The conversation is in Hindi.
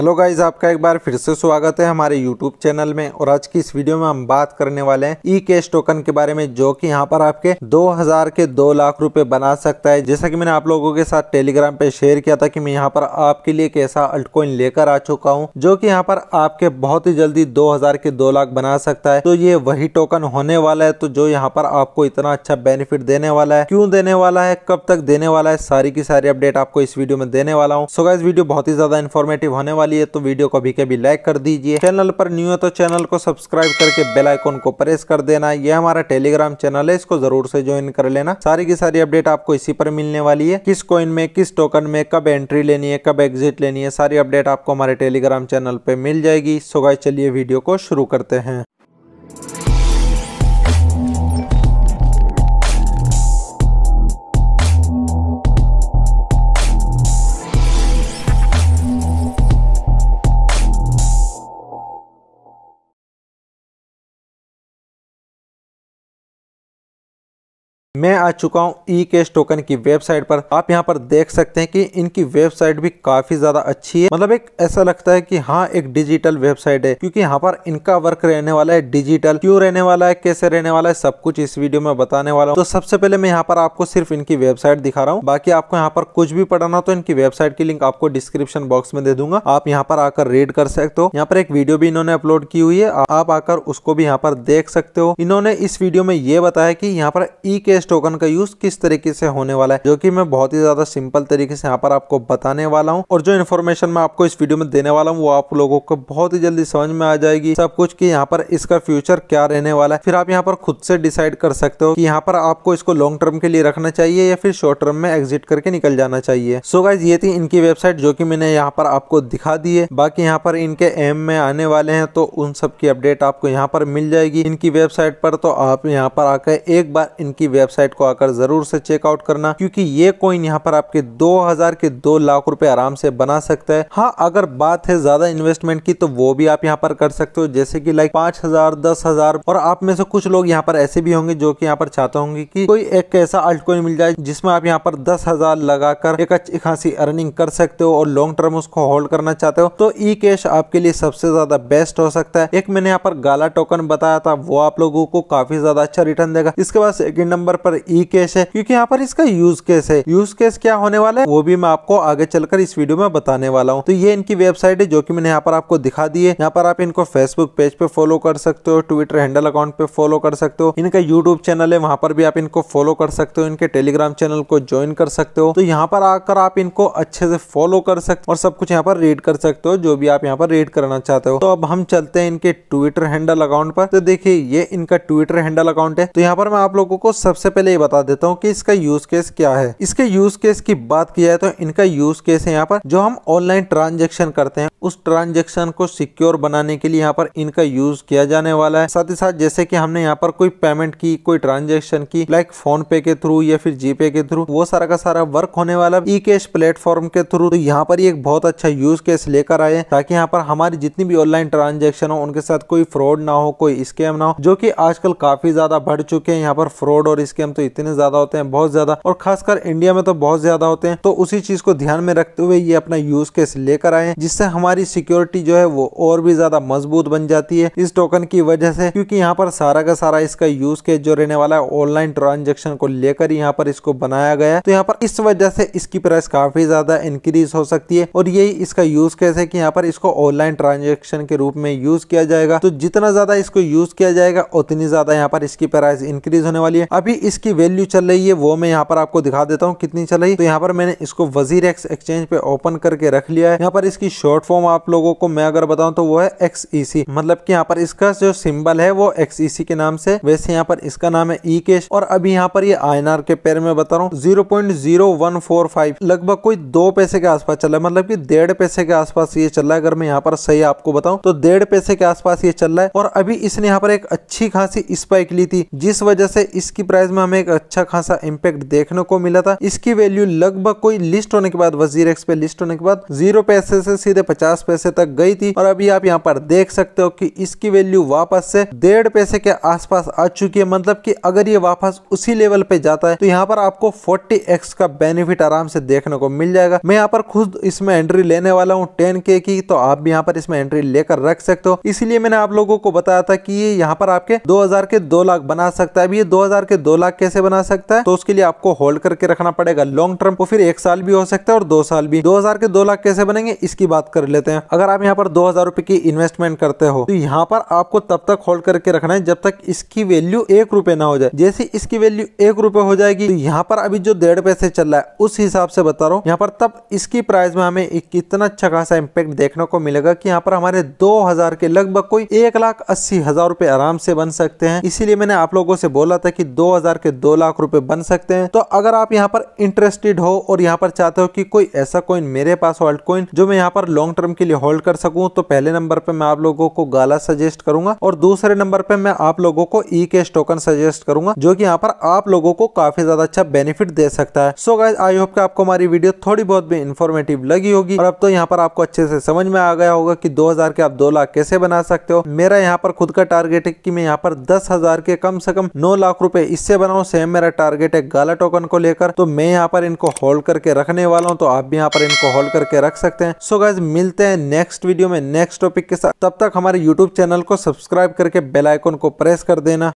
हेलो गाइज आपका एक बार फिर से स्वागत है हमारे यूट्यूब चैनल में और आज की इस वीडियो में हम बात करने वाले हैं ई कैश टोकन के बारे में जो कि यहाँ पर आपके 2000 के 2 लाख रुपए बना सकता है जैसा कि मैंने आप लोगों के साथ टेलीग्राम पे शेयर किया था कि मैं यहाँ पर आपके लिए एक ऐसा अल्टकॉइन लेकर आ चुका हूँ जो की यहाँ पर आपके बहुत ही जल्दी दो के दो लाख बना सकता है तो ये वही टोकन होने वाला है तो जो यहाँ पर आपको इतना अच्छा बेनिफिट देने वाला है क्यूँ देने वाला है कब तक देने वाला है सारी की सारी अपडेट आपको इस वीडियो में देने वाला हूँ सो गाइज वीडियो बहुत ही ज्यादा इन्फॉर्मेटिव होने वाली है तो वीडियो को अभी कभी लाइक कर दीजिए चैनल पर न्यू है तो चैनल को सब्सक्राइब करके बेल को प्रेस कर देना यह हमारा टेलीग्राम चैनल है इसको जरूर से ज्वाइन कर लेना सारी की सारी अपडेट आपको इसी पर मिलने वाली है किस कॉइन में किस टोकन में कब एंट्री लेनी है कब एग्जिट लेनी है सारी अपडेट आपको हमारे टेलीग्राम चैनल पर मिल जाएगी गाय चलिए वीडियो को शुरू करते हैं मैं आ चुका हूँ ई कैश टोकन की वेबसाइट पर आप यहाँ पर देख सकते हैं कि इनकी वेबसाइट भी काफी ज्यादा अच्छी है मतलब एक ऐसा लगता है कि हाँ एक डिजिटल वेबसाइट है क्योंकि यहाँ पर इनका वर्क रहने वाला है डिजिटल क्यों रहने वाला है कैसे रहने वाला है सब कुछ इस वीडियो में बताने वाला हूँ तो सबसे पहले मैं यहाँ पर आपको सिर्फ इनकी वेबसाइट दिखा रहा हूँ बाकी आपको यहाँ पर कुछ भी पढ़ाना तो इनकी वेबसाइट की लिंक आपको डिस्क्रिप्शन बॉक्स में दे दूंगा आप यहाँ पर आकर रीड कर सकते हो यहाँ पर एक वीडियो भी इन्होंने अपलोड की हुई है आप आकर उसको भी यहाँ पर देख सकते हो इन्होंने इस वीडियो में ये बताया की यहाँ पर e e cash S token का यूज किस तरीके से होने वाला है जो की मैं बहुत ही ज्यादा सिंपल तरीके से यहाँ पर आपको बताने वाला हूँ और जो इन्फॉर्मेशन मैं आपको इस वीडियो में देने वाला हूँ वो आप लोगों को बहुत ही जल्दी समझ में आ जाएगी सब कुछ की यहाँ पर इसका फ्यूचर क्या रहने वाला है फिर आप यहाँ पर खुद से डिसाइड कर सकते हो कि यहाँ पर आपको इसको लॉन्ग टर्म के लिए रखना चाहिए या फिर शॉर्ट टर्म में एग्जिट करके निकल जाना चाहिए सो so गाइज ये थी इनकी वेबसाइट जो कि मैंने यहाँ पर आपको दिखा दी है बाकी यहाँ पर इनके एम में आने वाले हैं तो उन सब की अपडेट आपको यहाँ पर मिल जाएगी इनकी वेबसाइट पर तो आप यहाँ पर आकर एक बार इनकी वेबसाइट वेबसाइट को आकर जरूर से चेकआउट करना क्योंकि ये कॉइन यहाँ पर आपके दो हजार के दो लाख रुपए आराम से बना सकता है हाँ अगर बात है ज्यादा इन्वेस्टमेंट की तो वो भी आप यहाँ पर कर सकते हो जैसे की लाइक पांच हजार दस हजार और आप में से कुछ लोग यहाँ पर ऐसे भी होंगे जो की यहाँ पर चाहते होंगे की कोई एक ऐसा अल्ट कोइन मिल जाए जिसमें आप यहाँ पर दस हजार लगाकर एक अच्छी खासी अर्निंग कर सकते हो और लॉन्ग टर्म उसको होल्ड करना चाहते हो तो ई कैश आपके लिए सबसे ज्यादा बेस्ट हो सकता है एक मैंने यहाँ पर गाला टोकन बताया था वो आप लोगों को काफी ज्यादा अच्छा रिटर्न देगा इसके बाद सेकंड नंबर पर ई केस है क्योंकि यहाँ पर इसका यूज केस है यूज केस क्या होने वाला है वो भी मैं आपको आगे चलकर इस वीडियो में बताने वाला हूँ तो ये इनकी वेबसाइट है जो की मैंने यहाँ पर आपको दिखा दी है यहाँ पर आप इनको फेसबुक पेज पे फॉलो कर सकते हो ट्विटर हैंडल अकाउंट पे फॉलो कर सकते हो इनका यूट्यूब चैनल है वहाँ पर भी आप इनको फॉलो कर सकते हो इनके टेलीग्राम चैनल को ज्वाइन कर सकते हो तो यहाँ पर आकर आप इनको अच्छे से फॉलो कर सकते हो और सब कुछ यहाँ पर रीड कर सकते हो जो भी आप यहाँ पर रीड करना चाहते हो तो अब हम चलते हैं इनके ट्विटर हैंडल अकाउंट पर तो देखिए ये इनका ट्विटर हैंडल अकाउंट है तो यहाँ पर मैं आप लोगों को सबसे पहले ये बता देता हूँ कि इसका यूज केस क्या है इसके यूज केस की बात की जाए तो इनका यूज केस है यहाँ पर जो हम ऑनलाइन ट्रांजेक्शन करते हैं उस ट्रांजेक्शन को सिक्योर बनाने के लिए यहाँ पर इनका यूज किया जाने वाला है साथ ही साथ जैसे कि हमने यहाँ पर कोई पेमेंट की कोई ट्रांजेक्शन की लाइक फोन पे के थ्रू या फिर जीपे के थ्रू वो सारा का सारा वर्क होने वाला ई कैश प्लेटफॉर्म के थ्रू तो यहाँ पर एक बहुत अच्छा यूज केस लेकर आए ताकि यहाँ पर हमारी जितनी भी ऑनलाइन ट्रांजेक्शन हो उनके साथ कोई फ्रॉड ना हो कोई स्कैम ना हो जो की आजकल काफी ज्यादा बढ़ चुके हैं यहाँ पर फ्रॉड और स्कैम स्कैम तो इतने ज्यादा होते हैं बहुत ज्यादा और खासकर इंडिया में तो बहुत ज्यादा होते हैं तो उसी चीज को ध्यान में रखते हुए ये अपना यूज केस लेकर आए जिससे हमारी सिक्योरिटी जो है वो और भी ज्यादा मजबूत बन जाती है इस टोकन की वजह से क्योंकि यहाँ पर सारा का सारा इसका यूज केस जो रहने वाला है ऑनलाइन ट्रांजेक्शन को लेकर यहाँ पर इसको बनाया गया तो यहाँ पर इस वजह से इसकी प्राइस काफी ज्यादा इंक्रीज हो सकती है और यही इसका यूज केस है कि यहाँ पर इसको ऑनलाइन ट्रांजेक्शन के रूप में यूज किया जाएगा तो जितना ज्यादा इसको यूज किया जाएगा उतनी ज्यादा यहाँ पर इसकी प्राइस इंक्रीज होने वाली है अभी इसकी वैल्यू चल रही है वो मैं यहाँ पर आपको दिखा देता हूँ कितनी चल रही तो यहाँ पर मैंने इसको वजीर एक्स एक्सचेंज पे ओपन करके रख लिया है यहाँ पर इसकी शॉर्ट फॉर्म आप लोगों को मैं अगर बताऊँ तो वो है एक्स e मतलब की यहाँ पर इसका जो सिम्बल है वो एक्स e के नाम से वैसे यहाँ पर इसका नाम है ई e केश और अभी यहाँ पर ये आई के पैर में बता रहा हूँ जीरो लगभग कोई दो पैसे के आसपास चल रहा है मतलब की डेढ़ पैसे के आसपास ये चल रहा है अगर मैं यहाँ पर सही आपको बताऊँ तो डेढ़ पैसे के आसपास ये चल रहा है और अभी इसने यहाँ पर एक अच्छी खासी स्पाइक ली थी जिस वजह से इसकी प्राइस में में हमें एक अच्छा खासा इम्पैक्ट देखने को मिला था इसकी वैल्यू लगभग कोई लिस्ट होने के बाद वजीर एक्स पे लिस्ट होने के बाद जीरो पैसे से सीधे पचास पैसे तक गई थी और अभी आप यहाँ पर देख सकते हो कि इसकी वैल्यू वापस से डेढ़ पैसे के आसपास आ चुकी है मतलब कि अगर ये वापस उसी लेवल पे जाता है तो यहाँ पर आपको 40x का बेनिफिट आराम से देखने को मिल जाएगा मैं यहाँ पर खुद इसमें एंट्री लेने वाला हूँ 10k की तो आप भी यहाँ पर इसमें एंट्री लेकर रख सकते हो इसीलिए मैंने आप लोगों को बताया था कि ये यहाँ पर आपके दो के दो लाख बना सकता है अभी ये दो के दो लाख लाख कैसे बना सकता है तो उसके लिए आपको होल्ड करके रखना पड़ेगा लॉन्ग टर्म को फिर एक साल भी हो सकता है और दो साल भी दो के दो लाख कैसे बनेंगे इसकी बात कर लेते हैं अगर आप यहाँ पर दो हजार रुपए की इन्वेस्टमेंट करते हो तो यहाँ पर आपको तब तक होल्ड करके रखना है जब तक इसकी वैल्यू एक रुपए ना हो जाए जैसे इसकी वैल्यू एक रुपए हो जाएगी तो यहाँ पर अभी जो डेढ़ पैसे चल रहा है उस हिसाब से बता रहा हूँ यहाँ पर तब इसकी प्राइस में हमें एक इतना अच्छा खासा इम्पेक्ट देखने को मिलेगा की यहाँ पर हमारे दो के लगभग कोई एक आराम से बन सकते हैं इसीलिए मैंने आप लोगों से बोला था की दो हजार के दो लाख रुपए बन सकते हैं तो अगर आप यहाँ पर इंटरेस्टेड हो और यहाँ पर चाहते हो कि कोई ऐसा कॉइन मेरे पास होल्ड कॉइन जो मैं यहाँ पर लॉन्ग टर्म के लिए होल्ड कर सकूं तो पहले नंबर पे मैं आप लोगों को गाला सजेस्ट करूंगा और दूसरे नंबर पे मैं आप लोगों को ई कैश टोकन सजेस्ट करूंगा जो कि यहाँ पर आप लोगों को काफी ज्यादा अच्छा बेनिफिट दे सकता है सो गाइज आई होप कि आपको हमारी वीडियो थोड़ी बहुत भी इन्फॉर्मेटिव लगी होगी और अब तो यहाँ पर आपको अच्छे से समझ में आ गया होगा कि दो हजार के आप दो लाख कैसे बना सकते हो मेरा यहाँ पर खुद का टारगेट है कि मैं यहाँ पर दस हजार के कम से कम नौ लाख रुपए इससे बना सेम मेरा टारगेट है गाला टोकन को लेकर तो मैं यहाँ पर इनको होल्ड करके रखने वाला हूँ तो आप भी यहाँ पर इनको होल्ड करके रख सकते हैं सो गाइज मिलते हैं नेक्स्ट वीडियो में नेक्स्ट टॉपिक के साथ तब तक हमारे यूट्यूब चैनल को सब्सक्राइब करके बेलाइकोन को प्रेस कर देना